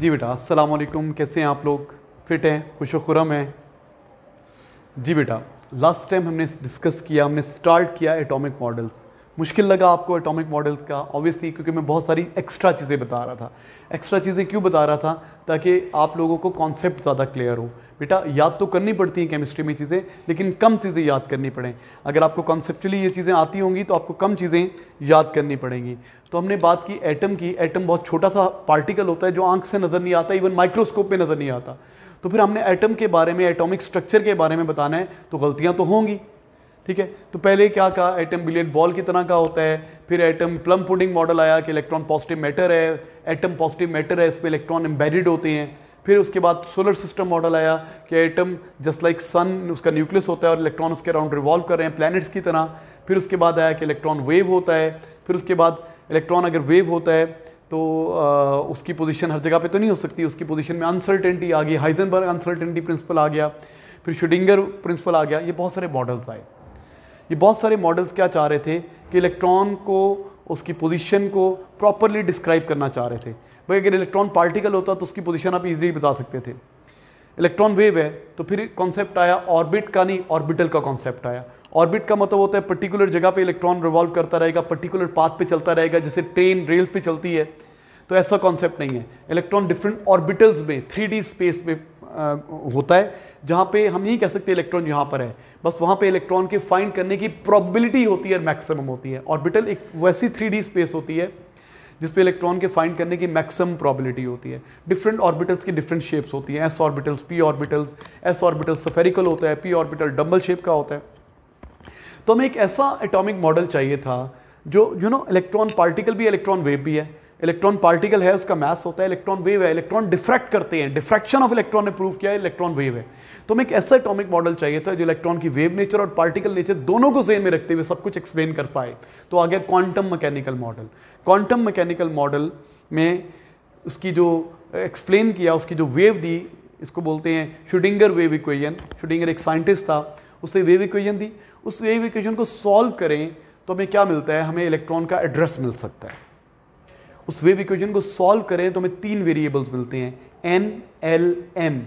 जी बेटा असलकुम कैसे हैं आप लोग फिट हैं खुश खुरम हैं जी बेटा लास्ट टाइम हमने डिस्कस किया हमने स्टार्ट किया एटॉमिक मॉडल्स मुश्किल लगा आपको एटॉमिक मॉडल्स का ऑब्वियसली क्योंकि मैं बहुत सारी एक्स्ट्रा चीज़ें बता रहा था एक्स्ट्रा चीज़ें क्यों बता रहा था ताकि आप लोगों को कॉन्सेप्ट ज़्यादा क्लियर हो बेटा याद तो करनी पड़ती हैं केमिस्ट्री में चीज़ें लेकिन कम चीज़ें याद करनी पड़ें अगर आपको कॉन्सेप्चुअली ये चीज़ें आती होंगी तो आपको कम चीज़ें याद करनी पड़ेंगी तो हमने बात की एटम की एटम बहुत छोटा सा पार्टिकल होता है जो आंख से नज़र नहीं आता इवन माइक्रोस्कोप में नज़र नहीं आता तो फिर हमने एटम के बारे में एटॉमिक स्ट्रक्चर के बारे में बताना है तो गलतियाँ तो होंगी ठीक है तो पहले क्या कहा एटम बिलियन बॉल की तरह का होता है फिर एटम प्लम पुडिंग मॉडल आया कि इलेक्ट्रॉन पॉजिटिव मैटर है एटम पॉजिटिव मैटर है इस पर इलेक्ट्रॉन एम्बेडेड होते हैं फिर उसके बाद सोलर सिस्टम मॉडल आया कि एटम जस्ट लाइक सन उसका न्यूक्लियस होता है और इलेक्ट्रॉन उसके अराउंड रिवॉल्व कर रहे हैं प्लैनेट्स की तरह फिर उसके बाद आया कि इलेक्ट्रॉन वेव होता है फिर उसके बाद इलेक्ट्रॉन अगर वेव होता है तो आ, उसकी पोजीशन हर जगह पे तो नहीं हो सकती उसकी पोजीशन में अनसर्टेंटी आ गई हाइजनबर्ग अनसर्टेंटी प्रिंसिपल आ गया फिर शुडिंगर प्रिंसिपल आ गया ये बहुत सारे मॉडल्स आए ये बहुत सारे मॉडल्स क्या चाह रहे थे कि इलेक्ट्रॉन को उसकी पोजीशन को प्रॉपरली डिस्क्राइब करना चाह रहे थे भाई अगर इलेक्ट्रॉन पार्टिकल होता तो उसकी पोजीशन आप इजीली बता सकते थे इलेक्ट्रॉन वेव है तो फिर कॉन्सेप्ट आया ऑर्बिट का नहीं ऑर्बिटल का कॉन्सेप्ट आया ऑर्बिट का मतलब होता है पर्टिकुलर जगह पे इलेक्ट्रॉन रिवॉल्व करता रहेगा पर्टिकुलर पाथ पे चलता रहेगा जैसे ट्रेन रेल पे चलती है तो ऐसा कॉन्सेप्ट नहीं है इलेक्ट्रॉन डिफरेंट ऑर्बिटल्स में थ्री स्पेस में होता है जहाँ पे हम नहीं कह सकते इलेक्ट्रॉन यहाँ पर है बस वहाँ पे इलेक्ट्रॉन के फाइंड करने की प्रॉबिलिटी होती है मैक्सिमम होती है ऑर्बिटल एक वैसी थ्री स्पेस होती है जिसपे इलेक्ट्रॉन के फाइंड करने की मैक्सिमम प्रॉबिलिटी होती है डिफरेंट ऑर्बिटल्स की डिफरेंट शेप्स होती हैं S orbitals P orbitals S orbital spherical होता है पी ऑर्बिटल डबल शेप का होता है तो हमें एक ऐसा एटॉमिक मॉडल चाहिए था जो यू नो इलेक्ट्रॉन पार्टिकल भी इलेक्ट्रॉन वेव भी है इलेक्ट्रॉन पार्टिकल है उसका मैस होता है इलेक्ट्रॉन वेव है इलेक्ट्रॉन डिफ्रैक्ट करते हैं डिफ्रैक्शन ऑफ इलेक्ट्रॉन ने प्रूव किया है इलेक्ट्रॉन वेव है तो हमें एक ऐसा एटॉमिक मॉडल चाहिए था जो इलेक्ट्रॉन की वेव नेचर और पार्टिकल नेचर दोनों को जेन में रखते हुए सब कुछ एक्सप्लेन कर पाए तो आ गया quantum mechanical model quantum mechanical model में उसकी जो एक्सप्लेन किया उसकी जो वेव दी इसको बोलते हैं शुडिंगर वेव इक्वेशन शुडिंगर एक साइंटिस्ट था उसने वेव इक्वेशन दी उस वेव इक्वेशन को सॉल्व करें तो हमें क्या मिलता है हमें इलेक्ट्रॉन का एड्रेस मिल सकता है उस वेव इक्वेशन को सॉल्व करें तो हमें तीन वेरिएबल्स मिलते हैं एन एल एम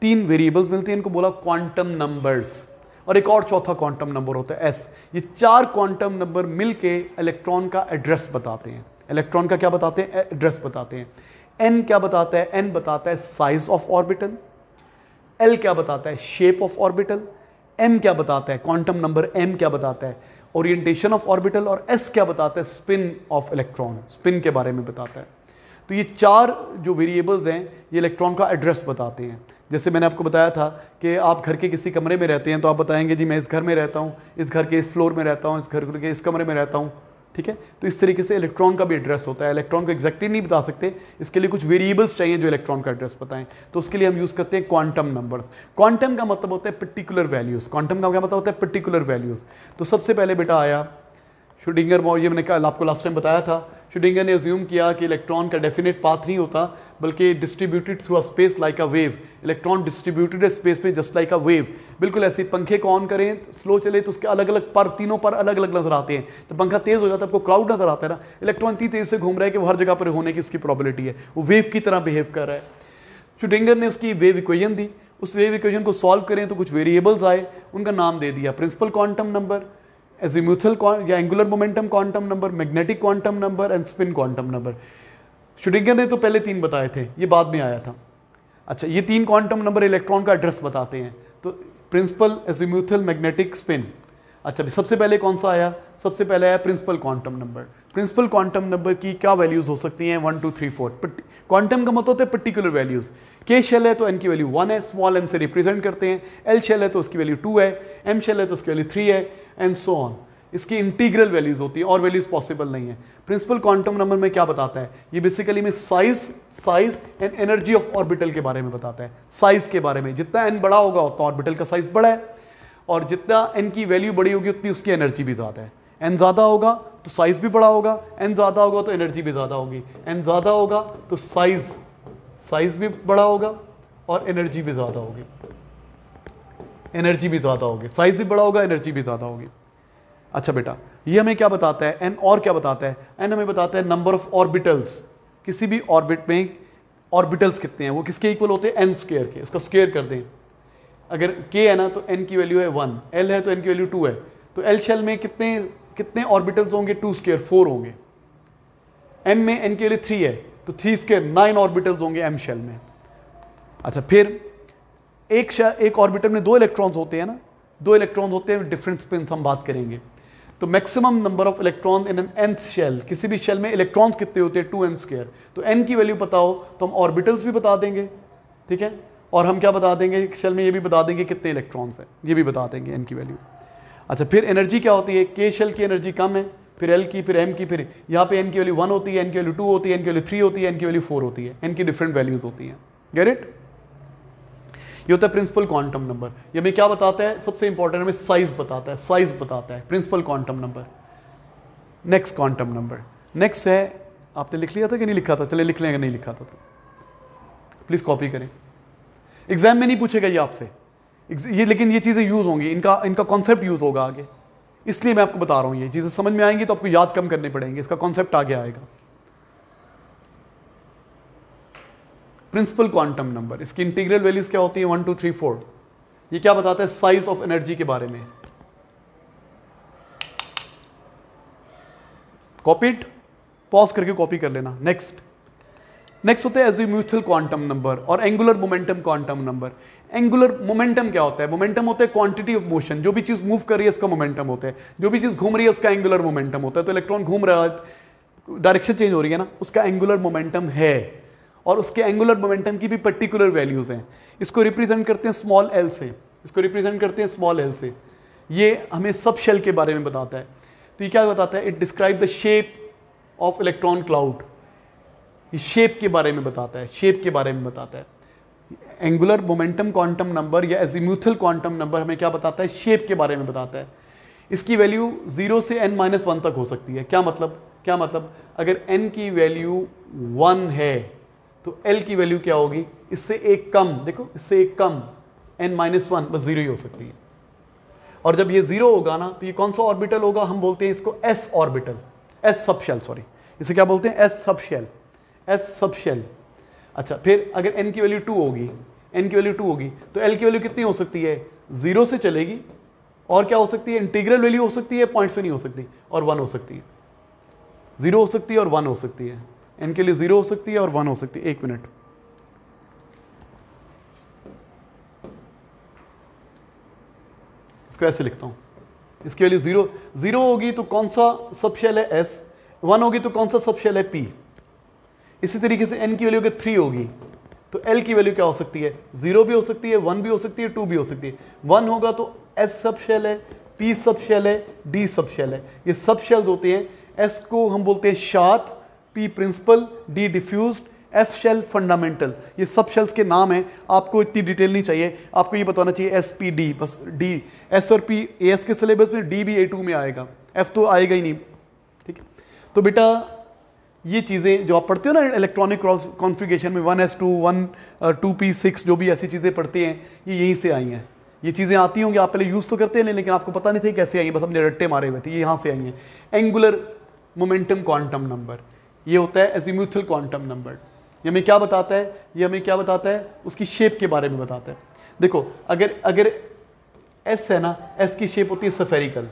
तीन वेरिएबल्स मिलते हैं इनको बोला क्वांटम नंबर्स और एक और चौथा क्वांटम नंबर होता है एस ये चार क्वांटम नंबर मिलके इलेक्ट्रॉन का एड्रेस बताते हैं इलेक्ट्रॉन का क्या बताते हैं एड्रेस बताते हैं एन क्या बताता है एन बताता है साइज ऑफ ऑर्बिटल एल क्या बताता है शेप ऑफ ऑर्बिटल एम क्या बताता है क्वांटम नंबर एम क्या बताता है ओरिएंटेशन ऑफ ऑर्बिटल और एस क्या बताता है स्पिन ऑफ इलेक्ट्रॉन स्पिन के बारे में बताता है तो ये चार जो वेरिएबल्स हैं ये इलेक्ट्रॉन का एड्रेस बताते हैं जैसे मैंने आपको बताया था कि आप घर के किसी कमरे में रहते हैं तो आप बताएंगे जी मैं इस घर में रहता हूँ इस घर के इस फ्लोर में रहता हूँ इस घर के इस कमरे में रहता हूँ ठीक है तो इस तरीके से इलेक्ट्रॉन का भी एड्रेस होता है इलेक्ट्रॉन को एक्जैक्टली नहीं बता सकते इसके लिए कुछ वेरिएबल्स चाहिए जो इलेक्ट्रॉन का एड्रेस बताएं तो उसके लिए हम यूज़ करते हैं क्वांटम नंबर्स क्वांटम का मतलब होता है पर्टिकुलर वैल्यूज़ क्वांटम का क्या मतलब होता है पर्टिकुलर वैल्यूज़ तो सबसे पहले बेटा आया शुडिंगर ये मैंने आपको लास्ट टाइम बताया था शुडिंगर ने ज्यूम किया कि इलेक्ट्रॉन का डेफिनेट पाथ नहीं होता बल्कि distributed through a space like a wave electron distributed है स्पेस में जस्ट लाइक अ वेव बिल्कुल ऐसे पंखे को ऑन करें स्लो चले तो उसके अलग अलग पर तीनों पर अलग अलग नजर आते हैं तो पंखा तेज़ हो जाता है आपको क्लाउड नजर आता है ना इलेक्ट्रॉन इतनी तेज़ से घूम रहा है कि वो हर जगह पर होने की इसकी प्रॉबिलिटी है वो वेव की तरह बिहेव कर रहा है शुडिंगर ने उसकी वेव इक्वेजन दी उस वेव इक्वेजन को सॉल्व करें तो कुछ वेरिएबल्स आए उनका नाम दे दिया प्रिंसिपल क्वांटम नंबर एजिम्यूथल या angular momentum quantum number magnetic quantum number and spin quantum number Schrodinger ने तो पहले तीन बताए थे ये बाद में आया था अच्छा ये तीन क्वांटम नंबर इलेक्ट्रॉन का एड्रेस बताते हैं तो प्रिंसिपल एजिम्यूथल मैग्नेटिक स्पिन अच्छा सबसे पहले कौन सा आया सबसे पहले आया principal quantum number principal quantum number की क्या वैल्यूज हो सकती हैं one two three four quantum का मतलब होता है पर्टिकुलर वैल्यूज के शेल है तो एन की वैल्यू वन है स्मॉल एन से रिप्रेजेंट करते हैं एल शेल है तो उसकी वैल्यू टू है एम शेल है तो उसकी वैल्यू थ्री है एंड सो ऑन इसकी इंटीग्रल वैल्यूज होती है और वैल्यूज पॉसिबल नहीं है प्रिंसिपल क्वांटम नंबर में क्या बताता है ये बेसिकली में size size and energy of orbital के बारे में बताता है साइज के बारे में जितना एन बड़ा होगा उतना ऑर्बिटल का साइज बड़ा है और जितना एन की वैल्यू बड़ी होगी उतनी उसकी एनर्जी भी ज़्यादा है एन ज़्यादा होगा तो साइज़ भी बड़ा होगा एन ज़्यादा होगा तो एनर्जी भी ज़्यादा होगी एन ज़्यादा होगा तो साइज़ साइज़ भी बड़ा होगा और एनर्जी भी ज़्यादा होगी एनर्जी भी ज़्यादा होगी साइज़ भी बड़ा होगा एनर्जी भी ज़्यादा होगी अच्छा बेटा ये हमें क्या बताता है एन और क्या बताता है एन हमें बताता है नंबर ऑफ ऑर्बिटल्स किसी भी ऑर्बिट में ऑर्बिटल्स कितने हैं वो किसके इक्वल होते हैं एन स्केयर के उसका स्केयर कर दें अगर के है ना तो एन की वैल्यू है वन एल है तो एन की वैल्यू टू है तो एल शेल में कितने कितने ऑर्बिटल्स होंगे टू स्केयर फोर होंगे एम में एन के लिए थ्री है तो थ्री स्केयर नाइन ऑर्बिटल्स होंगे एम शेल में अच्छा फिर एक एक ऑर्बिटल में दो इलेक्ट्रॉन्स होते हैं ना दो इलेक्ट्रॉन्स होते हैं डिफरेंट स्पिन्स हम बात करेंगे तो maximum number of electron in N nth shell किसी भी शेल में इलेक्ट्रॉन्स कितने होते हैं टू एन स्केयर तो एन की वैल्यू पता हो तो हम ऑर्बिटल्स भी बता देंगे ठीक है और हम क्या बता देंगे शेल में ये भी बता देंगे कितने इलेक्ट्रॉन्स हैं ये भी बता देंगे एन की वैल्यू अच्छा फिर एनर्जी क्या होती है के शेल की एनर्जी कम है फिर एल की फिर एम की फिर यहाँ पे एन की वैल्यू वन होती है एन की वैल्यू टू होती है एन की वैल्यू थ्री होती है एन की वैल्यू फोर होती है एन की डिफरेंट वैल्यूज होती हैं गेट इट ये होता है प्रिंसिपल क्वांटम नंबर ये हमें क्या बताता है सबसे इंपॉर्टेंट हमें साइज बताता है साइज बताता है principal quantum number next quantum number next है आपने लिख लिया था कि नहीं लिखा था चले लिख लेंगे नहीं लिखा था तो प्लीज़ कॉपी करें एग्जाम में नहीं पूछेगा ये आपसे ये लेकिन ये चीज़ें यूज़ होंगी इनका इनका कॉन्सेप्ट यूज़ होगा आगे इसलिए मैं आपको बता रहा हूँ ये चीज़ें समझ में आएंगी तो आपको याद कम करने पड़ेंगे इसका कॉन्सेप्ट आगे आएगा प्रिंसिपल क्वांटम नंबर इसकी इंटीग्रल वैल्यूज़ क्या होती है वन टू थ्री फोर ये क्या बताता है साइज ऑफ एनर्जी के बारे में कॉपीट पॉज करके कॉपी कर लेना नेक्स्ट नेक्स्ट होते हैं म्यूचुअल क्वांटम नंबर और angular momentum quantum number angular momentum क्या होता है मोमेंटम होता है क्वांटिटी ऑफ मोशन जो भी चीज मूव कर रही है उसका मोमेंटम होता है जो भी चीज घूम रही है उसका एंगुलर मोमेंटम होता है तो इलेक्ट्रॉन घूम रहा है डायरेक्शन चेंज हो रही है ना उसका एंगुलर मोमेंटम है और उसके एंगुलर मोमेंटम की भी पर्टिकुलर वैल्यूज हैं इसको रिप्रेजेंट करते हैं स्मॉल एल से इसको रिप्रेजेंट करते हैं स्मॉल एल से ये हमें सब शेल के बारे में बताता है तो ये क्या बताता है it describe the shape of electron cloud shape के बारे में बताता है शेप के बारे में बताता है एंगुलर मोमेंटम क्वांटम नंबर या एजिम्यूथल क्वांटम नंबर हमें क्या बताता है शेप के बारे में बताता है इसकी वैल्यू जीरो से एन माइनस वन तक हो सकती है क्या मतलब क्या मतलब अगर एन की वैल्यू वन है तो एल की वैल्यू क्या होगी इससे एक कम देखो इससे एक कम एन माइनस वन बस जीरो ही हो सकती है और जब ये जीरो होगा ना तो ये कौन सा ऑर्बिटल होगा हम बोलते हैं इसको S orbital S subshell sorry इसे क्या बोलते हैं S subshell as sub shell अच्छा फिर अगर एन की वैल्यू टू होगी एन की वैल्यू टू होगी तो एल की वैल्यू कितनी हो सकती है जीरो से चलेगी और क्या हो सकती है इंटीग्रल वैल्यू हो सकती है पॉइंट्स में नहीं हो सकती और वन हो सकती है जीरो हो सकती है और वन हो सकती है एन के लिए जीरो हो सकती है और वन हो सकती है एक मिनट इसको ऐसे लिखता हूं इसकी वैल्यू जीरो जीरो होगी तो कौन सा सब शेल है एस वन होगी तो कौन सा सब शेल है पी इसी तरीके से एन की वैल्यू अगर थ्री होगी तो एल की वैल्यू क्या हो सकती है जीरो भी हो सकती है वन भी हो सकती है टू भी हो सकती है वन होगा तो एस सब शेल है पी सब शेल है डी सब शेल है ये सब शेल होते हैं एस को हम बोलते हैं sharp P principal D diffuse F shell fundamental ये सब शेल्स के नाम हैं आपको इतनी डिटेल नहीं चाहिए आपको ये बताना चाहिए एस पी डी बस डी एस और पी ए एस के सिलेबस में डी भी ए टू में आएगा एफ तो आएगा ही नहीं ठीक है तो बेटा ये चीज़ें जो आप पढ़ते हो ना इलेक्ट्रॉनिक कॉन्फ़िगरेशन में one S two one two P six जो भी ऐसी चीज़ें पढ़ती हैं ये यहीं से आई हैं ये चीज़ें आती होंगी आप पहले यूज़ तो करते हैं लेकिन आपको पता नहीं था कैसे आई हैं बस हमने रट्टे मारे हुए थे ये यहाँ से आई हैं एंगुलर मोमेंटम क्वांटम नंबर ये होता है एजीम्यूथल क्वांटम नंबर ये हमें क्या बताता है ये हमें क्या बताता है उसकी शेप के बारे में बताता है देखो अगर अगर एस है ना एस की शेप होती है सफेरिकल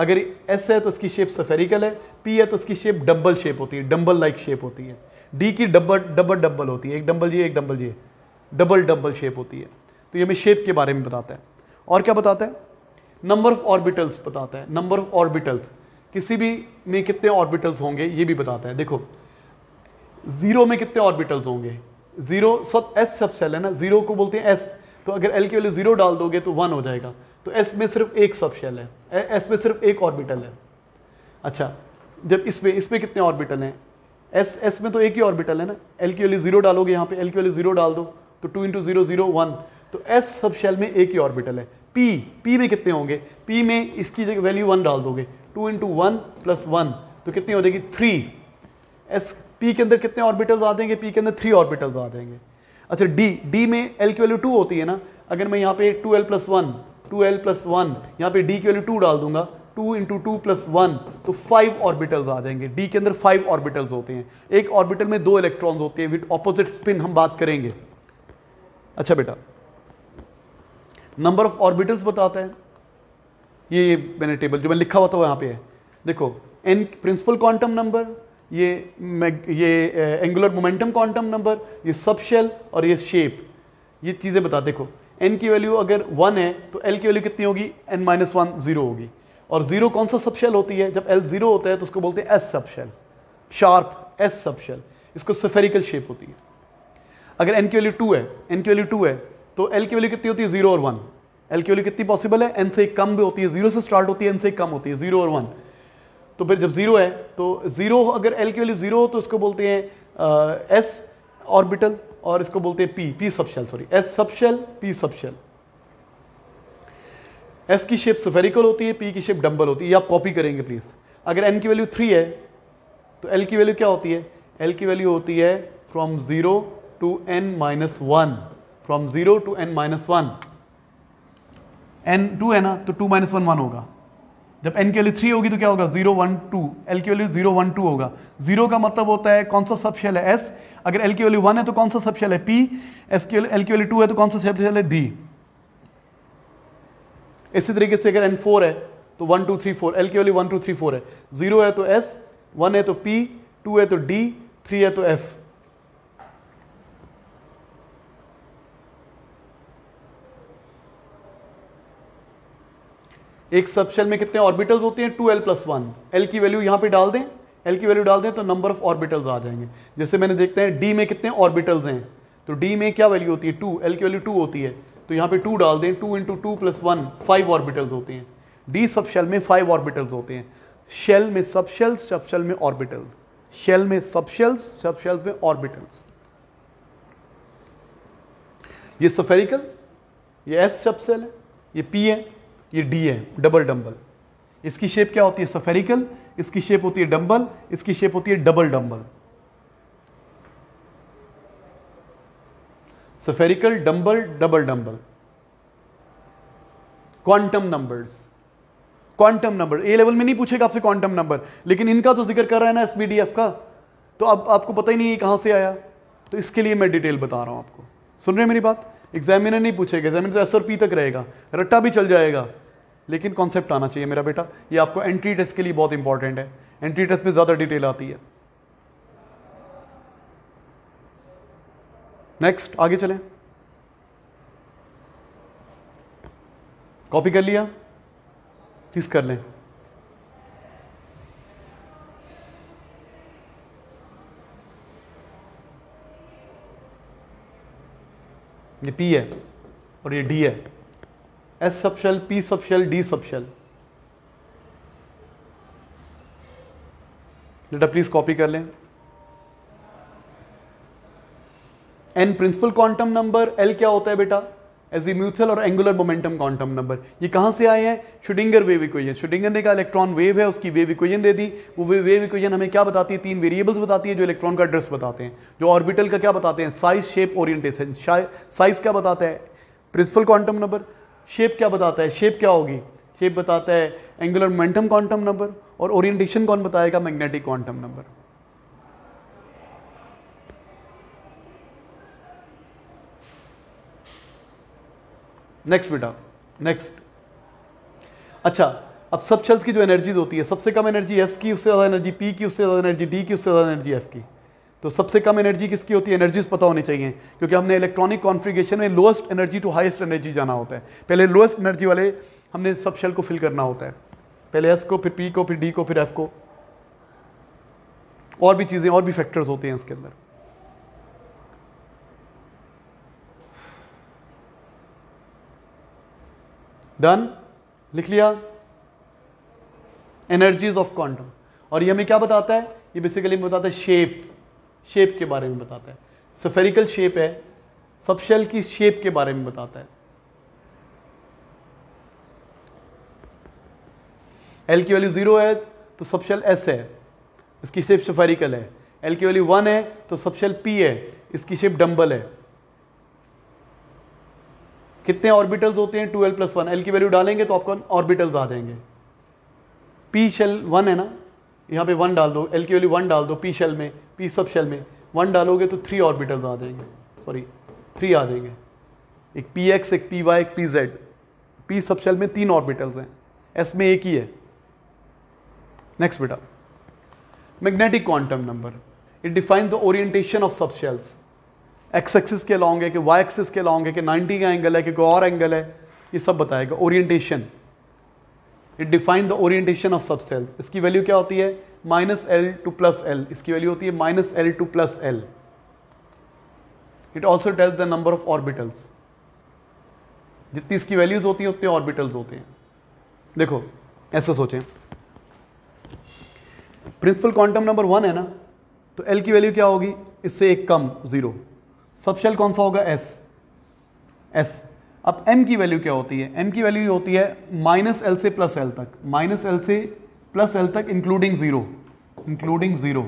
अगर एस है तो इसकी शेप सफेरिकल है पी है तो इसकी शेप डबल शेप होती है डम्बल लाइक शेप होती है डी की डबल डबल डबल होती है एक डम्बल ये एक डम्बल ये डबल डबल शेप होती है तो ये हमें शेप के बारे में बताता है और क्या बताता है नंबर ऑफ ऑर्बिटल्स बताता है नंबर ऑफ ऑर्बिटल्स किसी भी में कितने ऑर्बिटल्स होंगे ये भी बताता है देखो ज़ीरो में कितने ऑर्बिटल्स होंगे ज़ीरो सब एस सब सेल है ना ज़ीरो को बोलते हैं एस तो अगर एल के वैल्यू ज़ीरो डाल दोगे तो वन हो जाएगा तो एस में सिर्फ एक सब शेल है एस में सिर्फ एक ऑर्बिटल है अच्छा जब इसमें इसमें कितने ऑर्बिटल हैं एस एस में तो एक ही ऑर्बिटल है ना एल की वैल्यू जीरो डालोगे यहाँ पे एल की वैल्यू जीरो डाल दो तो two into zero zero one तो एस सब शेल में एक ही ऑर्बिटल है पी पी में कितने होंगे पी में इसकी जगह वैल्यू वन डाल दोगे two into one plus one तो कितनी हो जाएगी थ्री एस पी के अंदर कितने ऑर्बिटल्स आ जाएंगे पी के अंदर थ्री ऑर्बिटल्स आ जाएंगे अच्छा डी डी में एल की वैल्यू टू होती है ना अगर मैं यहाँ पे two L plus one two L plus one यहाँ पे डी की वैल्यू टू डाल दूंगा two into two plus one तो फाइव ऑर्बिटल्स आ जाएंगे डी के अंदर फाइव ऑर्बिटल्स होते हैं एक ऑर्बिटल में दो इलेक्ट्रॉन्स होते हैं विद ऑपोजिट स्पिन हम बात करेंगे अच्छा बेटा नंबर ऑफ ऑर्बिटल्स बताता है ये ये मैंने टेबल जो मैं लिखा हुआ था वो यहाँ पे है देखो एन प्रिंसिपल क्वांटम नंबर ये ये एंगुलर मोमेंटम क्वांटम नंबर ये सब शेल और ये शेप ये चीज़ें बता देखो एन की वैल्यू अगर वन है तो एल की वैल्यू कितनी होगी एन माइनस वन जीरो होगी और जीरो कौन सा सबशेल होती है जब एल जीरो होता है तो उसको बोलते हैं S subshell sharp s subshell इसको सफेरिकल शेप होती है अगर एन की वैल्यू टू है एन की वैल्यू टू है तो एल की वैल्यू कितनी होती है जीरो और वन एल की वैल्यू कितनी पॉसिबल है एन से कम भी होती है जीरो से स्टार्ट होती है एन से कम होती है जीरो और वन तो फिर जब जीरो है तो जीरो अगर एल की वैल्यू जीरो हो तो उसको बोलते हैं एस ऑर्बिटल और इसको बोलते हैं p p shell sorry s shell p shell s की शेप सफेरिकल होती है पी की शेप डंबल होती है ये आप कॉपी करेंगे प्लीज़ अगर एन की वैल्यू थ्री है तो एल की वैल्यू क्या होती है एल की वैल्यू होती है from zero to n minus one from zero to n minus one n two है ना तो टू माइनस वन वन होगा जब एन की वैल्यू थ्री होगी तो क्या होगा जीरो वन टू एल की वैल्यू जीरो वन टू होगा जीरो का मतलब होता है कौन सा सब शेल है एस अगर एल की वैल्यू वन है तो कौन सा सब शेल है पी एस के एल की वैल्यू टू है तो कौन सा सब शेल है डी इसी तरीके से अगर एन फोर है तो one two three four l की value one two three four है जीरो है तो एस वन है तो पी टू है तो डी थ्री है तो एफ एक सबशेल में कितने ऑर्बिटल्स होते हैं two L plus one l की वैल्यू यहाँ पे डाल दें एल की वैल्यू डाल दें तो नंबर ऑफ ऑर्बिटल्स आ जाएंगे जैसे मैंने देखते हैं डी में कितने ऑर्बिटल्स हैं तो डी में क्या वैल्यू होती है टू एल की वैल्यू टू होती है तो यहाँ पे टू डाल दें two into two plus one five orbitals होते हैं डी सब शेल में फाइव ऑर्बिटल्स होते हैं शेल में सब शेल सब शेल में ऑर्बिटल शेल में सब शेल्स सब शेल्स में ऑर्बिटल्स ये सफेरिकल ये एस सब शेल है ये पी है ये डी है डबल डम्बल इसकी शेप क्या होती है सफेरिकल इसकी शेप होती है डम्बल इसकी शेप होती है double dumbbell spherical dumbbell double dumbbell quantum numbers quantum number A level में नहीं पूछेगा आपसे क्वांटम नंबर लेकिन इनका तो जिक्र कर रहा है ना एसबीडीएफ का तो अब आपको पता ही नहीं है कहां से आया तो इसके लिए मैं डिटेल बता रहा हूं आपको सुन रहे हैं मेरी बात एग्जामिनर नहीं पूछेगा एग्जामिनर एस तो और पी तक रहेगा रट्टा भी चल जाएगा लेकिन कॉन्सेप्ट आना चाहिए मेरा बेटा ये आपको एंट्री टेस्ट के लिए बहुत इंपॉर्टेंट है एंट्री टेस्ट में ज़्यादा डिटेल आती है नेक्स्ट आगे चलें कॉपी कर लिया किस कर लें ये पी है और ये डी है s subshell p subshell d subshell लेटा प्लीज कॉपी कर लें n principal quantum number l क्या होता है बेटा एज ए म्यूचुअल और एंगुलर मोमेंटम क्वांटम नंबर ये कहां से आए हैं शुडिंगर वेव इक्वेशन शुडिंगर ने कहा इलेक्ट्रॉन वेव है उसकी वेव इक्वेशन दे दी वो वे वेव इक्वेशन हमें क्या बताती है तीन वेरिएबल्स बताती है जो इलेक्ट्रॉन का एड्रेस बताते हैं जो ऑर्बिटल का क्या बताते हैं साइज शेप ओरिएंटेशन साइज क्या बताता है प्रिंसिपल क्वांटम नंबर शेप क्या बताता है शेप क्या होगी शेप बताता है एंगुलर मोमेंटम क्वांटम नंबर और ओरिएंटेशन कौन बताएगा मैग्नेटिक क्वांटम नंबर नेक्स्ट बेटा नेक्स्ट अच्छा अब सब शेल्स की जो एनर्जीज होती है सबसे कम एनर्जी एस की उससे ज़्यादा एनर्जी पी की उससे ज़्यादा एनर्जी डी की उससे ज़्यादा एनर्जी एफ की तो सबसे कम एनर्जी किसकी होती है एनर्जीज पता होनी चाहिए क्योंकि हमने इलेक्ट्रॉनिक कॉन्फ़िगरेशन में lowest energy to highest energy जाना होता है पहले लोएस्ट एनर्जी वाले हमने सब शेल को फिल करना होता है पहले एस को फिर पी को फिर डी को फिर एफ को और भी चीज़ें और भी फैक्टर्स होते हैं इसके अंदर डन लिख लिया एनर्जीज ऑफ क्वांटम और ये हमें क्या बताता है ये बेसिकली बताता है शेप शेप के बारे में बताता है सफेरिकल शेप है सबशेल की शेप के बारे में बताता है एल की वैल्यू ज़ीरो है तो सबशेल एस है इसकी शेप सफेरिकल है एल की वैल्यू वन है तो सबशेल पी है इसकी शेप डम्बल है कितने ऑर्बिटल्स होते हैं two L plus one l की वैल्यू डालेंगे तो आपको ऑर्बिटल्स आ जाएंगे पी शेल वन है ना यहाँ पे वन डाल दो एल की वाली वन डाल दो पी शेल में पी सब शेल में वन डालोगे तो थ्री ऑर्बिटल्स आ जाएंगे सॉरी थ्री आ जाएंगे एक पी एक्स एक पी वाई एक पी जेड पी सब शेल में तीन ऑर्बिटल्स हैं एस में एक ही है नेक्स्ट बेटा magnetic quantum number it define the orientation of subshells x axis के लॉन्ग है कि वाई एक्सिस के लॉन्ग है कि नाइन्टी का एंगल है कि कोई और एंगल है ये सब बताएगा orientation it define the orientation of subshells इसकी वैल्यू क्या होती है minus l to plus l इसकी वैल्यू होती है minus l to plus l it also tells the number of orbitals जितनी इसकी वैल्यूज होती हैं उतने ऑर्बिटल्स होते हैं देखो ऐसा सोचें प्रिंसिपल क्वांटम नंबर वन है ना तो एल की वैल्यू क्या होगी इससे एक कम जीरो सबसेल कौन सा होगा एस एस अब m की वैल्यू क्या होती है m की वैल्यू होती है माइनस एल से प्लस एल तक माइनस एल से प्लस एल तक इंक्लूडिंग ज़ीरो इंक्लूडिंग ज़ीरो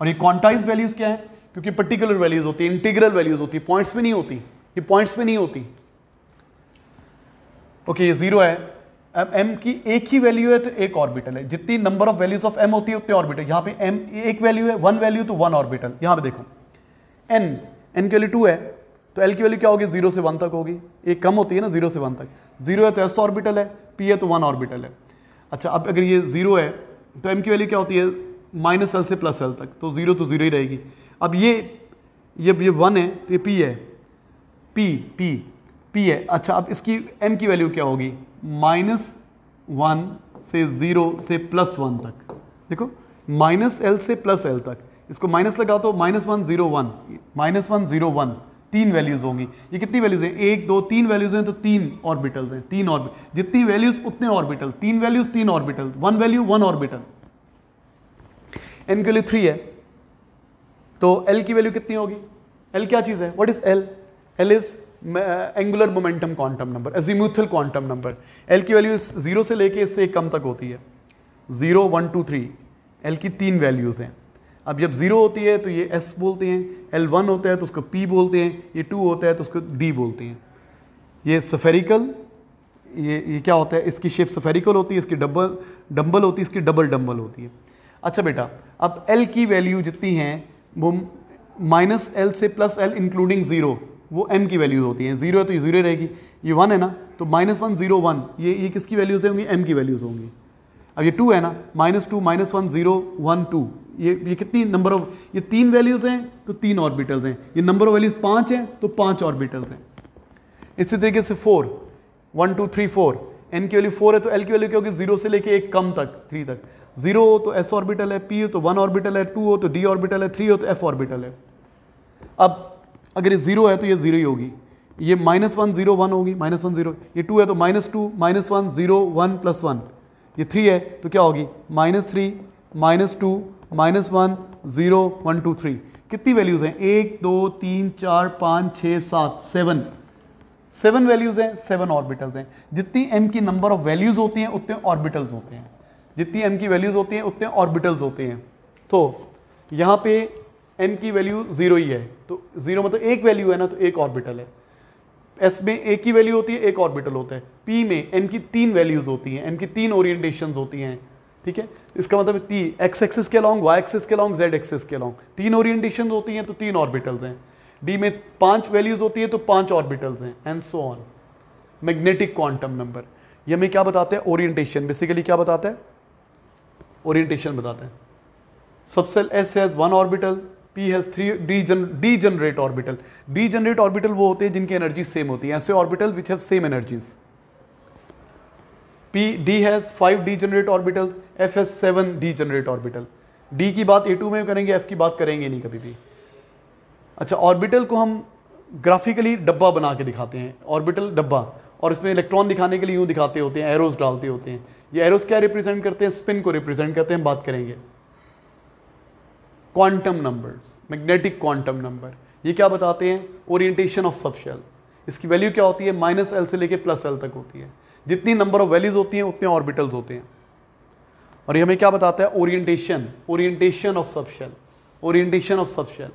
और ये क्वांटाइज वैल्यूज क्या है क्योंकि पर्टिकुलर वैल्यूज होती है इंटीग्रल वैल्यूज होती है पॉइंट्स पे नहीं होती ये पॉइंट्स पे नहीं होती ओके okay, ये जीरो है अब m की एक ही वैल्यू है तो एक ऑर्बिटल है जितनी number of values of m होती है उतने ऑर्बिटल यहां पे m एक वैल्यू है वन वैल्यू तो वन ऑर्बिटल यहां पे देखो एन एन की वैल्यू टू है तो एल की वैल्यू क्या होगी जीरो से वन तक होगी ये कम होती है ना जीरो से वन तक जीरो है तो एस ऑर्बिटल है पी है तो वन ऑर्बिटल है अच्छा अब अगर ये जीरो है तो एम की वैल्यू क्या होती है माइनस एल से प्लस एल तक तो जीरो तो जीरो ही रहेगी अब ये ये ये वन है तो ये पी है पी पी पी है अच्छा अब इसकी एम की वैल्यू क्या होगी माइनस वन से ज़ीरो से प्लस वन तक देखो माइनस एल से प्लस एल तक इसको माइनस लगा तो minus one zero one minus one zero one तीन वैल्यूज होंगी ये कितनी वैल्यूज हैं एक दो तीन वैल्यूज हैं तो तीन ऑर्बिटल्स हैं तीन ऑर्बिट जितनी वैल्यूज उतने ऑर्बिटल तीन वैल्यूज तीन orbital one value one orbital n के लिए थ्री है तो एल की वैल्यू कितनी होगी एल क्या चीज़ है what is l l is angular momentum quantum number azimuthal quantum number l की वैल्यू जीरो से लेके इससे कम तक होती है zero one two three l की तीन वैल्यूज हैं अब जब ज़ीरो होती है तो ये एस बोलते हैं एल वन होता है तो उसको पी बोलते हैं ये टू होता है तो उसको डी बोलते हैं ये सफेरिकल ये ये क्या होता है इसकी शेप सफेरिकल होती है इसकी डबल डम्बल होती है इसकी डबल डम्बल होती है अच्छा बेटा अब एल की वैल्यू जितनी हैं वो माइनस एल से प्लस एल इंक्लूडिंग ज़ीरो वो एम की वैल्यूज़ होती हैं ज़ीरो है तो ये ज़ीरो रहेगी ये वन है ना तो माइनस वन ज़ीरो वन ये ये किसकी वैल्यूज़ होंगी एम की वैल्यूज़ होंगी अब ये टू है ना minus two minus one zero one two ये ये कितनी नंबर ऑफ ये तीन वैल्यूज़ हैं तो तीन ऑर्बिटल्स हैं ये नंबर ऑफ वैल्यूज़ पांच हैं तो पांच ऑर्बिटल्स हैं इसी तरीके से four one two three four n की वैल्यू फोर है तो एल की वैल्यू क्या होगी जीरो से लेके एक कम तक थ्री तक जीरो हो तो एस ऑर्बिटल है पी हो तो वन ऑर्बिटल है टू हो तो डी ऑर्बिटल है थ्री हो तो एफ ऑर्बिटल है अब अगर ये जीरो है तो ये जीरो ही होगी ये माइनस वन जीरो वन होगी माइनस वन जीरो ये टू है तो minus two minus one zero one plus one ये थ्री है तो क्या होगी minus three minus two minus one zero one two three कितनी वैल्यूज़ हैं एक दो तीन चार पाँच छः सात सेवन सेवन वैल्यूज़ हैं सेवन ऑर्बिटल्स हैं जितनी एम की नंबर ऑफ वैल्यूज़ होती हैं उतने ऑर्बिटल्स होते हैं जितनी एम की वैल्यूज़ होती हैं उतने ऑर्बिटल्स होते हैं तो यहाँ पे एम की वैल्यू ज़ीरो ही है तो ज़ीरो मतलब एक वैल्यू है ना तो एक ऑर्बिटल है एस में ए की वैल्यू होती है एक ऑर्बिटल होता है पी में एम की तीन वैल्यूज़ होती हैं एम की तीन ओरिएंटेशंस होती हैं ठीक है इसका मतलब ती एक्स एक्सेस के लॉन्ग वाई एक्सेस के लॉन्ग जेड एक्सेस के लॉन्ग तीन ओरिएंटेशन होती हैं तो तीन ऑर्बिटल्स हैं डी में पांच वैल्यूज होती है तो पांच ऑर्बिटल्स हैं and so on magnetic quantum number ये हमें क्या बताते हैं ओरिएंटेशन बेसिकली क्या बताते हैं ओरिएंटेशन बताते हैं subshell s has one orbital p has three degenerate degenerate orbital degenerate orbital वो होते हैं जिनकी एनर्जी सेम होती है ऐसे orbital which have same energies p d has five degenerate orbital f has seven degenerate orbital d की बात ए to में करेंगे एफ की बात करेंगे नहीं कभी भी अच्छा ऑर्बिटल को हम ग्राफिकली डब्बा बना के दिखाते हैं ऑर्बिटल डब्बा और इसमें इलेक्ट्रॉन दिखाने के लिए यूँ दिखाते होते हैं एरोज डालते होते हैं ये एरोज क्या रिप्रेजेंट करते हैं स्पिन को रिप्रेजेंट करते हैं बात करेंगे quantum numbers magnetic quantum number ये क्या बताते हैं ओरिएंटेशन ऑफ सब शेल्स इसकी वैल्यू क्या होती है माइनस एल से लेके प्लस एल तक होती है जितनी नंबर ऑफ वैलीज होती हैं उतने ऑर्बिटल्स होते हैं और ये हमें क्या बताता है orientation orientation of subshell orientation of subshell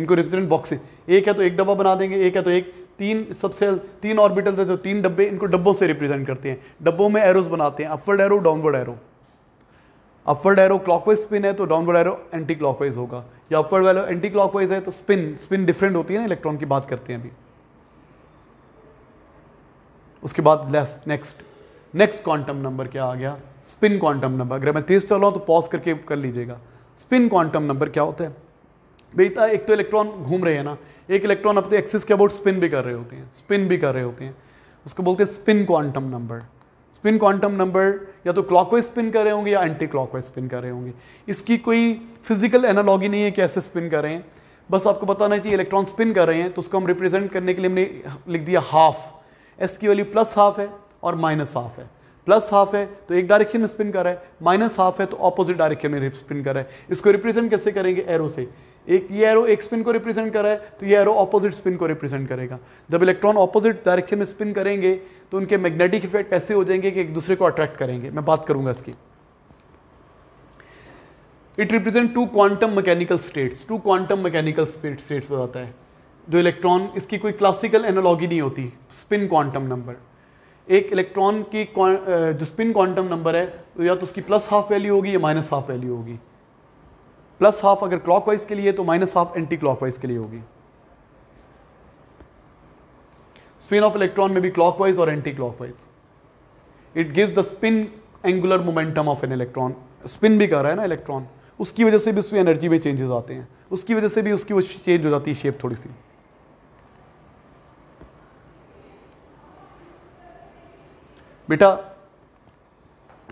इनको रिप्रेजेंट बॉक्स एक है तो एक डब्बा बना देंगे एक है तो एक तीन सबसेल तीन ऑर्बिटल्स है तो तीन डब्बे इनको डब्बों से रिप्रेजेंट करते हैं डब्बों में एरोज बनाते हैं upward arrow downward arrow upward arrow clockwise spin है तो डाउनवर्ड एरो एंटी क्लॉकवाइज होगा या अपवर्ड एरो एंटी क्लॉकवाइज है तो स्पिन स्पिन डिफरेंट होती है ना इलेक्ट्रॉन की बात करते हैं अभी उसके बाद let's next next quantum number क्या आ गया स्पिन क्वांटम नंबर अगर मैं तेज चल रहा हूँ तो पॉज करके कर लीजिएगा स्पिन क्वांटम नंबर क्या होता है बेटा एक तो इलेक्ट्रॉन घूम रहे हैं ना एक इलेक्ट्रॉन अपने एक्सिस के अबाउट स्पिन भी कर रहे होते हैं स्पिन भी कर रहे होते हैं उसको बोलते हैं spin quantum number spin quantum number या तो क्लॉकवाइज स्पिन कर रहे होंगे या एंटी क्लॉकवाइज स्पिन कर रहे होंगे इसकी कोई फिजिकल एनालॉगी नहीं है कि ऐसे स्पिन कर रहे हैं बस आपको बताना कि इलेक्ट्रॉन स्पिन कर रहे हैं तो उसको हम रिप्रेजेंट करने के लिए हमने लिख दिया हाफ एस की वैल्यू प्लस हाफ है और माइनस हाफ है प्लस हाफ है तो एक डायरेक्शन में स्पिन कर रहा है माइनस हाफ है तो ऑपोजिट डायरेक्शन में स्पिन कर रहा है इसको रिप्रेजेंट कैसे करेंगे एरो से एक ये एरो एक स्पिन को रिप्रेजेंट कर रहा है तो ये एरो ऑपोजिट स्पिन को रिप्रेजेंट करेगा जब इलेक्ट्रॉन ऑपोजिट डायरेक्शन में स्पिन करेंगे तो उनके मैग्नेटिक इफेक्ट ऐसे हो जाएंगे कि एक दूसरे को अट्रैक्ट करेंगे मैं बात करूंगा इसकी it represent two quantum mechanical states two quantum mechanical states बताता है जो इलेक्ट्रॉन इसकी कोई क्लासिकल एनालॉगी नहीं होती स्पिन क्वांटम नंबर एक इलेक्ट्रॉन की जो स्पिन क्वांटम नंबर है तो या तो उसकी प्लस हाफ वैल्यू होगी या माइनस हाफ वैल्यू होगी प्लस हाफ अगर क्लॉकवाइज के लिए तो माइनस हाफ एंटी क्लॉकवाइज के लिए होगी स्पिन ऑफ इलेक्ट्रॉन में भी क्लॉकवाइज और anti clockwise it gives the spin angular momentum of an electron spin भी कर रहा है ना इलेक्ट्रॉन उसकी वजह से भी उसमें एनर्जी में चेंजेस आते हैं उसकी वजह से भी उसकी वो चेंज हो जाती है शेप थोड़ी सी बेटा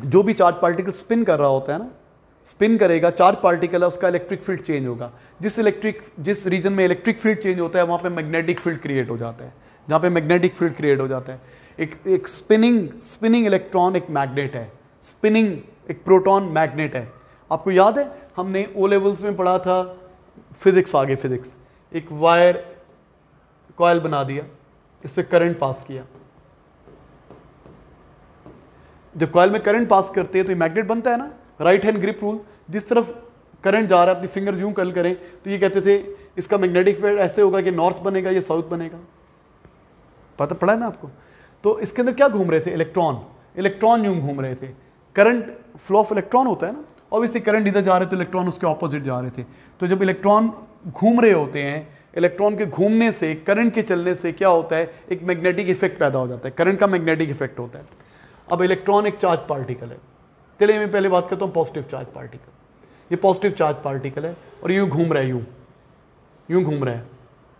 जो भी चार्ज पार्टिकल स्पिन कर रहा होता है ना स्पिन करेगा चार्ज पार्टिकल है उसका इलेक्ट्रिक फील्ड चेंज होगा जिस इलेक्ट्रिक जिस रीजन में इलेक्ट्रिक फील्ड चेंज होता है वहाँ पे मैग्नेटिक फील्ड क्रिएट हो जाता है जहाँ पे मैग्नेटिक फील्ड क्रिएट हो जाता है एक एक स्पिनिंग स्पिनिंग इलेक्ट्रॉन एक मैग्नेट है स्पिनिंग एक प्रोटॉन मैग्नेट है आपको याद है हमने ओ लेवल्स में पढ़ा था फिजिक्स आगे फिजिक्स एक वायर कॉयल बना दिया इस पर करंट पास किया जब कॉयल में करंट पास करते हैं तो ये मैग्नेट बनता है ना राइट हैंड ग्रिप रूल जिस तरफ करंट जा रहा है अपनी फिंगर यूं कल करें तो ये कहते थे इसका मैग्नेटिक फील्ड ऐसे होगा कि नॉर्थ बनेगा या साउथ बनेगा पता पड़ा है ना आपको तो इसके अंदर क्या घूम रहे थे इलेक्ट्रॉन इलेक्ट्रॉन यूं घूम रहे थे करंट फ्लो ऑफ इलेक्ट्रॉन होता है ना ऑब्वियसली करंट इधर जा रहे थे तो इलेक्ट्रॉन उसके ऑपोजिट जा रहे थे तो जब इलेक्ट्रॉन घूम रहे होते हैं इलेक्ट्रॉन के घूमने से करंट के चलने से क्या होता है एक मैग्नेटिक इफेक्ट पैदा हो जाता है करंट का मैग्नेटिक इफेक्ट होता है अब इलेक्ट्रॉनिक चार्ज पार्टिकल है चलिए मैं पहले बात करता हूँ पॉजिटिव चार्ज पार्टिकल ये पॉजिटिव चार्ज पार्टिकल है और यूँ घूम रहा है यूँ यूँ घूम रहा है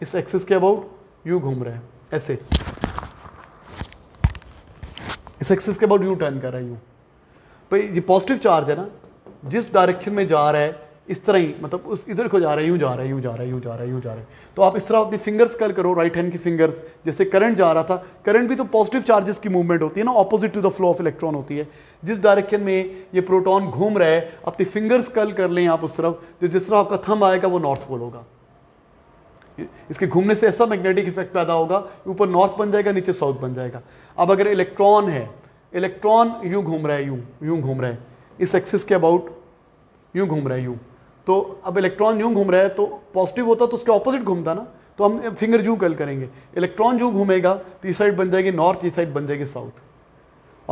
इस एक्सिस के अबाउट यूँ घूम रहा है ऐसे इस एक्सिस के अबाउट यूँ टर्न कर रहा है यूँ भाई ये पॉजिटिव चार्ज है ना जिस डायरेक्शन में जा रहा है इस तरह ही मतलब उस इधर को जा रहे यूँ जा रहे यूँ जा रहे यूँ जा रहे यूँ जा रहे तो आप इस तरह अपनी फिंगर्स कर करो राइट हैंड की फिंगर्स जैसे करंट जा रहा था करंट भी तो पॉजिटिव चार्जेस की मूवमेंट होती है ना opposite to the flow of electron होती है जिस डायरेक्शन में ये प्रोटॉन घूम रहे अपनी फिंगर्स कल कर लें आप उस तरफ तो जिस तरह आपका थम आएगा वो नॉर्थ पोल होगा इसके घूमने से ऐसा मैग्नेटिक इफेक्ट पैदा होगा ऊपर नॉर्थ बन जाएगा नीचे साउथ बन जाएगा अब अगर इलेक्ट्रॉन है इलेक्ट्रॉन यूं घूम रहा है यूं यूं घूम रहा है इस एक्सिस के अबाउट यूं घूम रहा है यूं तो अब इलेक्ट्रॉन यूं घूम रहा है तो पॉजिटिव होता तो उसके ऑपोजिट घूमता ना तो हम फिंगर जू कल करेंगे इलेक्ट्रॉन जो घूमेगा तो ये साइड बन जाएगी नॉर्थ ये साइड बन जाएगी साउथ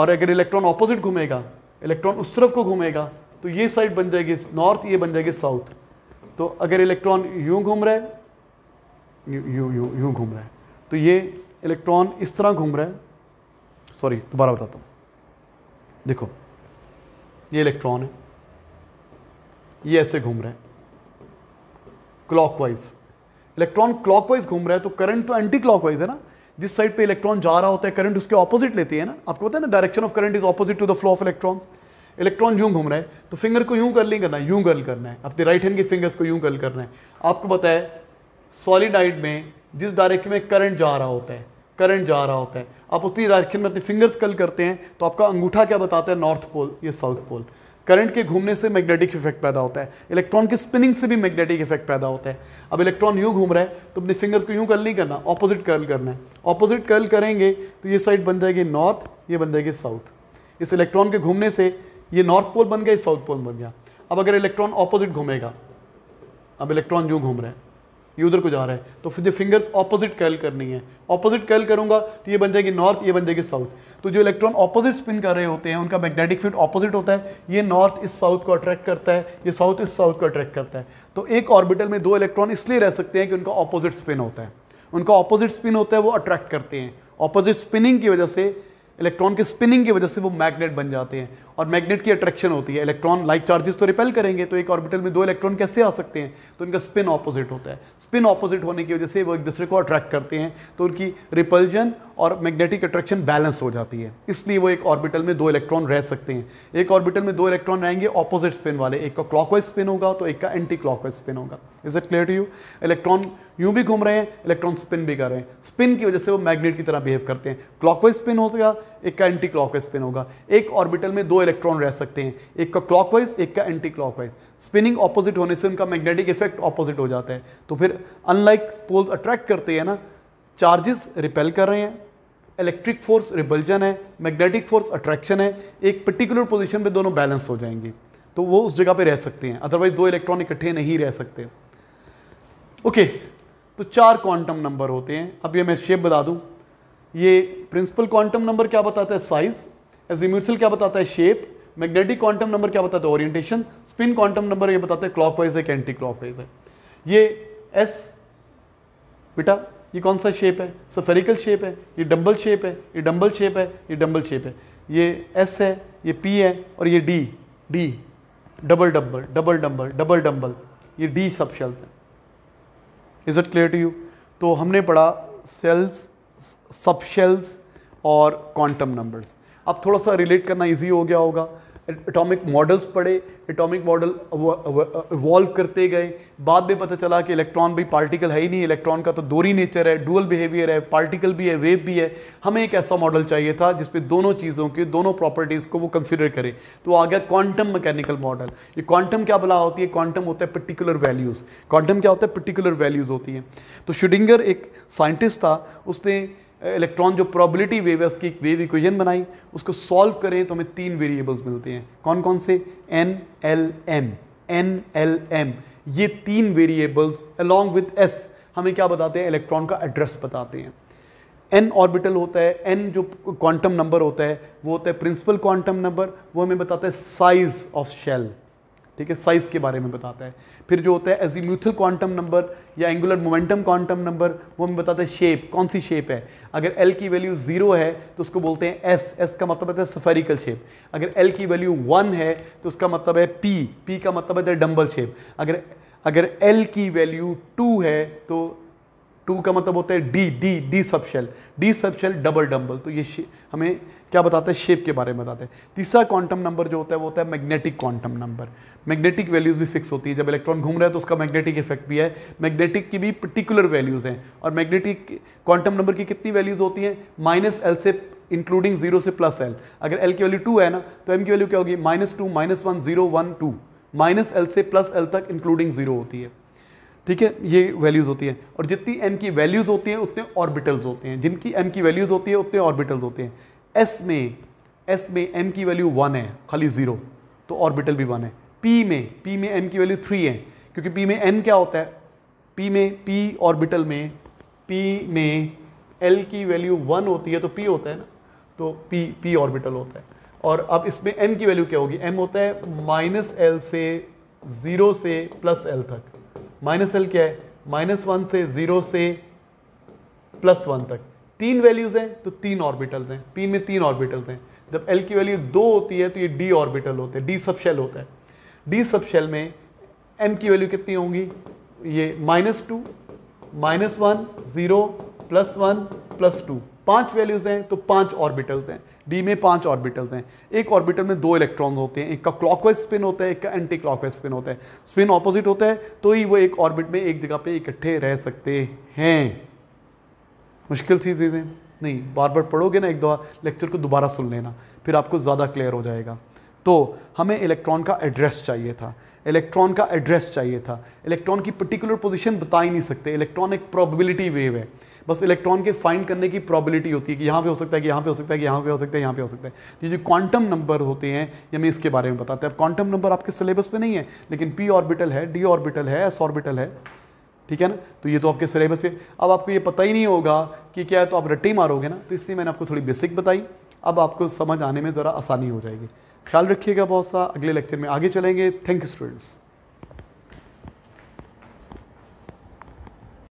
और अगर इलेक्ट्रॉन ऑपोजिट घूमेगा इलेक्ट्रॉन उस तरफ को घूमेगा तो ये साइड बन जाएगी नॉर्थ ये बन जाएगी साउथ तो अगर इलेक्ट्रॉन यूं घूम रहा है यूं यूं यूं घूम रहा है तो ये इलेक्ट्रॉन इस तरह घूम रहा है सॉरी दोबारा बताता हूँ देखो ये इलेक्ट्रॉन है ये ऐसे घूम रहे हैं क्लॉकवाइज इलेक्ट्रॉन क्लॉकवाइज घूम रहा है तो करंट तो एंटी क्लॉकवाइज है ना जिस साइड पे इलेक्ट्रॉन जा रहा होता है करंट उसके ऑपोजिट लेती है ना आपको पता है ना direction of current is opposite to the flow of electrons electron यूं घूम रहा है तो फिंगर को यूं कर्लिंग करना है यूं गर्ल करना है अपने राइट हैंड के फिंगर्स को यूं गर्ल करना है आपको पता है सॉलिडाइड में जिस डायरेक्शन में करंट जा रहा होता है करंट जा रहा होता है आप उसी डायरेक्शन में अपने फिंगर्स कल करते हैं तो आपका अंगूठा क्या बताता है नॉर्थ पोल या साउथ पोल करंट के घूमने से मैग्नेटिक इफेक्ट पैदा होता है इलेक्ट्रॉन की स्पिनिंग से भी मैग्नेटिक इफेक्ट पैदा होता है अब इलेक्ट्रॉन यूँ घूम रहा है तो अपने फिंगर्स को यूँ कर्ल नहीं करना ऑपोजिट कर्ल करना है ऑपोजिट कर्ल करेंगे तो ये साइड बन जाएगी नॉर्थ ये बन जाएगी साउथ इस इलेक्ट्रॉन के घूमने से ये नॉर्थ पोल बन गया ये साउथ पोल बन गया अब अगर इलेक्ट्रॉन ऑपोजिट घूमेगा अब इलेक्ट्रॉन यूँ घूम रहे हैं ये उधर को जा रहा है तो फिर फिंगर्स ऑपोजिट कैल करनी है ऑपोजिट कैल करूंगा तो ये बन जाएगी नॉर्थ ये बन जाएगी साउथ तो जो इलेक्ट्रॉन ऑपोजिट स्पिन कर रहे होते हैं उनका मैग्नेटिक फील्ड ऑपोजिट होता है ये नॉर्थ इस साउथ को अट्रैक्ट करता है ये साउथ इस साउथ को अट्रैक्ट करता है तो एक ऑर्बिटल में दो इलेक्ट्रॉन इसलिए रह सकते हैं कि उनका ऑपोजिट स्पिन होता है उनका ऑपोजिट स्पिन होता है वो अट्रैक्ट करते हैं ऑपोजिट स्पिनिंग की वजह से इलेक्ट्रॉन के स्पिनिंग की वजह से वो मैग्नेट बन जाते हैं और मैग्नेट की अट्रैक्शन होती है इलेक्ट्रॉन लाइक चार्जेस तो रिपेल करेंगे तो एक ऑर्बिटल में दो इलेक्ट्रॉन कैसे आ सकते हैं तो इनका स्पिन ऑपोजिट होता है स्पिन ऑपोजिट होने की वजह से वो एक दूसरे को अट्रैक्ट करते हैं तो उनकी रिपल्जन और मैग्नेटिक अट्रैक्शन बैलेंस हो जाती है इसलिए वो एक ऑर्बिटल में दो इलेक्ट्रॉन रह सकते हैं एक ऑर्बिटल में दो इलेक्ट्रॉन रहेंगे ऑपोजिट स्पिन वाले एक का क्लॉकवाइज स्पिन होगा तो एक का एंटी क्लॉकवाइज स्पिन होगा is it clear to you electron यूं भी घूम रहे हैं इलेक्ट्रॉन स्पिन भी कर रहे हैं स्पिन की वजह से वो मैग्नेट की तरह बिहेव करते हैं क्लॉकवाइज स्पिन होगा एक का एंटी क्लॉकवाइज स्पिन होगा एक ऑर्बिटल में दो इलेक्ट्रॉन रह सकते हैं एक का क्लॉकवाइज एक का एंटी क्लॉकवाइज स्पिनिंग ऑपोजिट होने से उनका मैग्नेटिक इफेक्ट ऑपोजिट हो जाता है तो फिर अनलाइक पोल्स अट्रैक्ट करते हैं ना चार्जेस रिपेल कर रहे हैं इलेक्ट्रिक फोर्स रिबल्जन है मैग्नेटिक फोर्स अट्रैक्शन है एक पर्टिकुलर पोजीशन पे दोनों बैलेंस हो जाएंगे तो वो उस जगह पे रह सकते हैं अदरवाइज दो इलेक्ट्रॉन इकट्ठे नहीं रह सकते ओके तो चार क्वांटम नंबर होते हैं अब ये मैं शेप बता दूँ ये प्रिंसिपल क्वांटम नंबर क्या बताता है साइज एज एजिम्यूसल क्या बताता है शेप मैग्नेटिक क्वांटम नंबर क्या बताता है ओरिएंटेशन स्पिन क्वांटम नंबर ये बताता है क्लॉकवाइज है कि एंटी क्लॉकवाइज है ये एस बेटा ये कौन सा शेप है सफेरिकल शेप है ये डम्बल शेप है ये डम्बल शेप है ये डम्बल शेप है ये एस है ये पी है और ये d d double dumbbell double dumbbell double dumbbell ये डी सब शेल्स हैं is it clear to you तो हमने पढ़ा सेल्स सब शेल्स और क्वांटम नंबर्स अब थोड़ा सा रिलेट करना इजी हो गया होगा एटॉमिक मॉडल्स पढ़े एटॉमिक मॉडल इवॉल्व करते गए बाद में पता चला कि इलेक्ट्रॉन भी पार्टिकल है ही नहीं इलेक्ट्रॉन का तो दोरी नेचर है डुअल बिहेवियर है पार्टिकल भी है वेव भी है हमें एक ऐसा मॉडल चाहिए था जिसमें दोनों चीज़ों के दोनों प्रॉपर्टीज़ को वो कंसिडर करें तो आ गया क्वांटम मैकेनिकल मॉडल ये क्वांटम क्या भला होती है क्वांटम होता है पर्टिकुलर वैल्यूज़ क्वांटम क्या होता है पर्टिकुलर वैल्यूज़ होती हैं तो शुडिंगर एक साइंटिस्ट था उसने इलेक्ट्रॉन जो प्रोबेबिलिटी वेव है उसकी एक वेव इक्वेशन बनाई उसको सॉल्व करें तो हमें तीन वेरिएबल्स मिलते हैं कौन कौन से n L m n L m ये तीन वेरिएबल्स अलॉन्ग विथ एस हमें क्या बताते हैं इलेक्ट्रॉन का एड्रेस बताते हैं एन ऑर्बिटल होता है एन जो क्वांटम नंबर होता है वो होता है प्रिंसिपल क्वांटम नंबर वो हमें बताता है साइज ऑफ शेल ठीक है साइज़ के बारे में बताता है फिर जो होता है म्यूथल क्वांटम नंबर या एंगुलर मोमेंटम क्वांटम नंबर वो हमें बताता है शेप कौन सी शेप है अगर एल की वैल्यू ज़ीरो है तो उसको बोलते हैं एस एस का मतलब होता है सफेरिकल शेप अगर एल की वैल्यू वन है तो उसका मतलब है पी पी का मतलब होता है डम्बल शेप अगर अगर एल की वैल्यू टू है तो टू का मतलब होता है d d d subshell d subshell double dumbbell तो ये हमें क्या बताते हैं शेप के बारे में बताते हैं तीसरा क्वांटम नंबर जो होता है वो होता है magnetic quantum number magnetic values भी फिक्स होती है जब इलेक्ट्रॉन घूम रहा है तो उसका मैग्नेटिक इफेक्ट भी है मैग्नेटिक की भी पर्टिकुलर वैल्यूज़ हैं और मैग्नेटिक क्वांटम नंबर की कितनी वैल्यूज़ होती हैं माइनस एल से इंक्लूडिंग जीरो से प्लस एल अगर एल की वैल्यू टू है ना तो एम की वैल्यू क्या होगी minus two minus one zero one two minus L से प्लस एल तक इंक्लूडिंग जीरो होती है ठीक है ये वैल्यूज़ होती है और जितनी एम की वैल्यूज़ होती हैं उतने ऑर्बिटल्स होते हैं जिनकी एम की वैल्यूज़ होती है उतने ऑर्बिटल्स होते हैं एस में एस में एम की वैल्यू वन है खाली ज़ीरो तो ऑर्बिटल भी वन है पी में पी में एम की वैल्यू थ्री है क्योंकि पी में एन क्या होता है पी में पी ऑर्बिटल में पी में एल की वैल्यू वन होती है तो पी होता है ना तो पी पी ऑर्बिटल होता है और अब इसमें एम की वैल्यू क्या होगी एम होता है माइनस एल से ज़ीरो से प्लस एल तक माइनस एल क्या है माइनस वन से ज़ीरो से प्लस वन तक तीन वैल्यूज हैं तो तीन ऑर्बिटल्स हैं पी में तीन ऑर्बिटल्स हैं जब एल की वैल्यू दो होती है तो ये डी ऑर्बिटल होते हैं डी सबशेल होता है डी सबशेल में एम की वैल्यू कितनी होंगी ये minus two minus one zero plus one plus two पांच वैल्यूज़ हैं तो पांच ऑर्बिटल्स हैं डी में पांच ऑर्बिटल्स हैं एक ऑर्बिटल में दो इलेक्ट्रॉन्स होते हैं एक का क्लॉकवाइज स्पिन होता है एक का एंटी क्लॉकवाइज स्पिन होता है स्पिन ऑपोजिट होता है तो ही वो एक ऑर्बिट में एक जगह पे इकट्ठे रह सकते हैं मुश्किल चीज़ें नहीं बार बार पढ़ोगे ना एक दो लेक्चर को दोबारा सुन लेना फिर आपको ज़्यादा क्लियर हो जाएगा तो हमें इलेक्ट्रॉन का एड्रेस चाहिए था इलेक्ट्रॉन का एड्रेस चाहिए था इलेक्ट्रॉन की पर्टिकुलर पोजीशन बता ही नहीं सकते इलेक्ट्रॉन एक प्रॉबिलिटी वेव है बस इलेक्ट्रॉन के फाइंड करने की प्रॉबिलिटी होती है कि यहाँ पे हो सकता है कि यहाँ पे हो सकता है कि यहाँ पे हो सकता है यहाँ पे हो सकता है ये जो क्वांटम नंबर होते हैं ये मैं इसके बारे में बताते हैं अब क्वांटम नंबर आपके सिलेबस में नहीं है लेकिन पी ऑर्बिटल है डी ऑर्बिटल है एस ऑर्बिटल है ठीक है ना तो ये तो आपके सिलेबस पे अब आपको ये पता ही नहीं होगा कि क्या है तो आप रट्टी मारोगे ना तो इसलिए मैंने आपको थोड़ी बेसिक बताई अब आपको समझ आने में ज़रा आसानी हो जाएगी ख्याल रखिएगा बहुत सा अगले लेक्चर में आगे चलेंगे थैंक यू स्टूडेंट्स